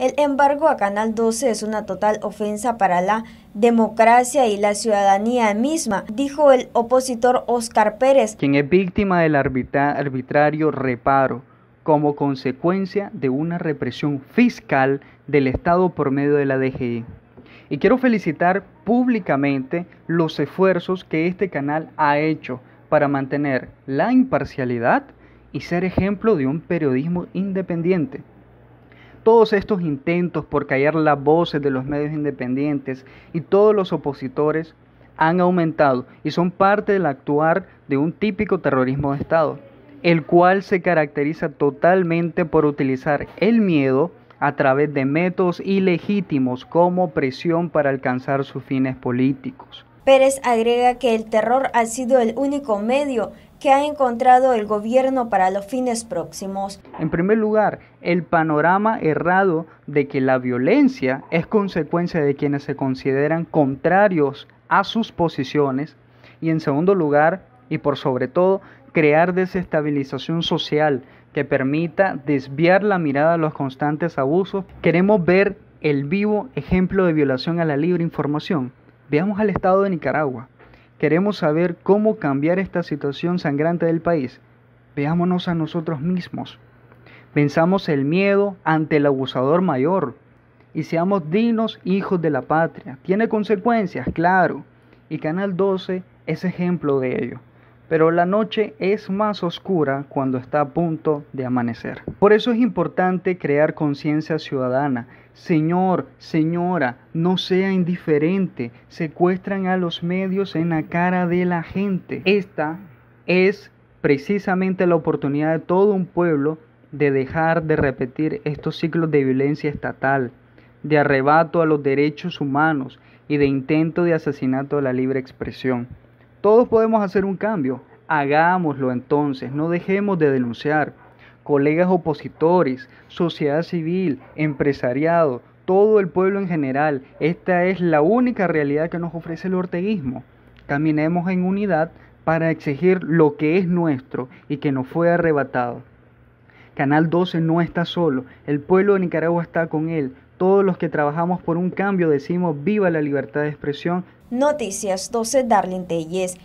El embargo a Canal 12 es una total ofensa para la democracia y la ciudadanía misma, dijo el opositor Oscar Pérez, quien es víctima del arbitrario reparo como consecuencia de una represión fiscal del Estado por medio de la DGI. Y quiero felicitar públicamente los esfuerzos que este canal ha hecho para mantener la imparcialidad y ser ejemplo de un periodismo independiente. Todos estos intentos por callar las voces de los medios independientes y todos los opositores han aumentado y son parte del actuar de un típico terrorismo de Estado, el cual se caracteriza totalmente por utilizar el miedo a través de métodos ilegítimos como presión para alcanzar sus fines políticos. Pérez agrega que el terror ha sido el único medio que ha encontrado el gobierno para los fines próximos. En primer lugar, el panorama errado de que la violencia es consecuencia de quienes se consideran contrarios a sus posiciones. Y en segundo lugar, y por sobre todo, crear desestabilización social que permita desviar la mirada a los constantes abusos. Queremos ver el vivo ejemplo de violación a la libre información Veamos al Estado de Nicaragua. Queremos saber cómo cambiar esta situación sangrante del país. Veámonos a nosotros mismos. Pensamos el miedo ante el abusador mayor y seamos dignos hijos de la patria. Tiene consecuencias, claro, y Canal 12 es ejemplo de ello pero la noche es más oscura cuando está a punto de amanecer. Por eso es importante crear conciencia ciudadana. Señor, señora, no sea indiferente. Secuestran a los medios en la cara de la gente. Esta es precisamente la oportunidad de todo un pueblo de dejar de repetir estos ciclos de violencia estatal, de arrebato a los derechos humanos y de intento de asesinato a la libre expresión. Todos podemos hacer un cambio. Hagámoslo entonces, no dejemos de denunciar. Colegas opositores, sociedad civil, empresariado, todo el pueblo en general, esta es la única realidad que nos ofrece el orteguismo. Caminemos en unidad para exigir lo que es nuestro y que nos fue arrebatado. Canal 12 no está solo, el pueblo de Nicaragua está con él, todos los que trabajamos por un cambio decimos viva la libertad de expresión. Noticias 12 Darlene Telles.